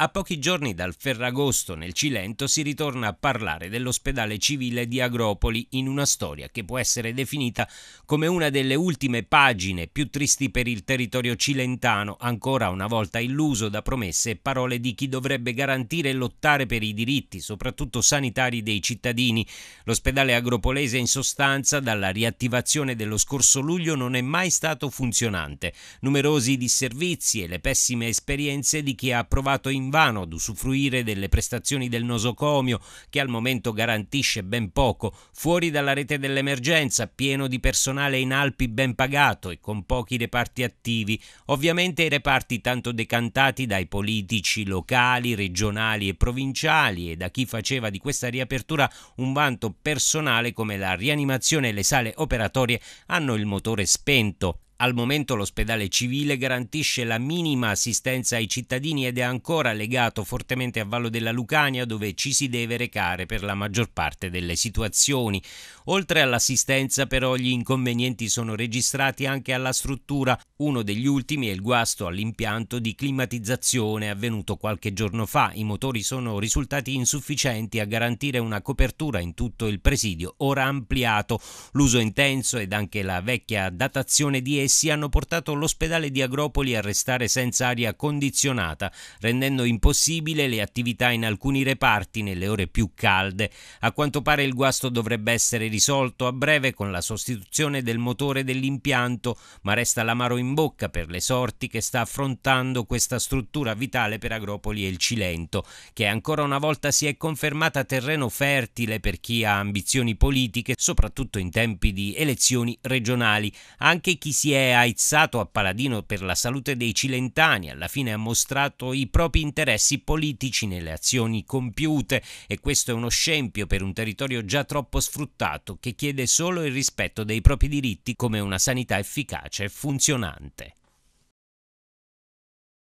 A pochi giorni dal Ferragosto nel Cilento si ritorna a parlare dell'ospedale civile di Agropoli in una storia che può essere definita come una delle ultime pagine più tristi per il territorio cilentano, ancora una volta illuso da promesse e parole di chi dovrebbe garantire e lottare per i diritti, soprattutto sanitari, dei cittadini. L'ospedale agropolese in sostanza dalla riattivazione dello scorso luglio non è mai stato funzionante. Numerosi disservizi e le pessime esperienze di chi ha provato in invano ad usufruire delle prestazioni del nosocomio che al momento garantisce ben poco, fuori dalla rete dell'emergenza, pieno di personale in Alpi ben pagato e con pochi reparti attivi, ovviamente i reparti tanto decantati dai politici locali, regionali e provinciali e da chi faceva di questa riapertura un vanto personale come la rianimazione e le sale operatorie hanno il motore spento al momento l'ospedale civile garantisce la minima assistenza ai cittadini ed è ancora legato fortemente a Vallo della Lucania dove ci si deve recare per la maggior parte delle situazioni. Oltre all'assistenza però gli inconvenienti sono registrati anche alla struttura. Uno degli ultimi è il guasto all'impianto di climatizzazione avvenuto qualche giorno fa. I motori sono risultati insufficienti a garantire una copertura in tutto il presidio, ora ampliato. L'uso intenso ed anche la vecchia datazione di essi stessi hanno portato l'ospedale di Agropoli a restare senza aria condizionata, rendendo impossibile le attività in alcuni reparti nelle ore più calde. A quanto pare il guasto dovrebbe essere risolto a breve con la sostituzione del motore dell'impianto, ma resta l'amaro in bocca per le sorti che sta affrontando questa struttura vitale per Agropoli e il Cilento, che ancora una volta si è confermata terreno fertile per chi ha ambizioni politiche, soprattutto in tempi di elezioni regionali. Anche chi si è è aizzato a paladino per la salute dei cilentani, alla fine ha mostrato i propri interessi politici nelle azioni compiute e questo è uno scempio per un territorio già troppo sfruttato che chiede solo il rispetto dei propri diritti come una sanità efficace e funzionante.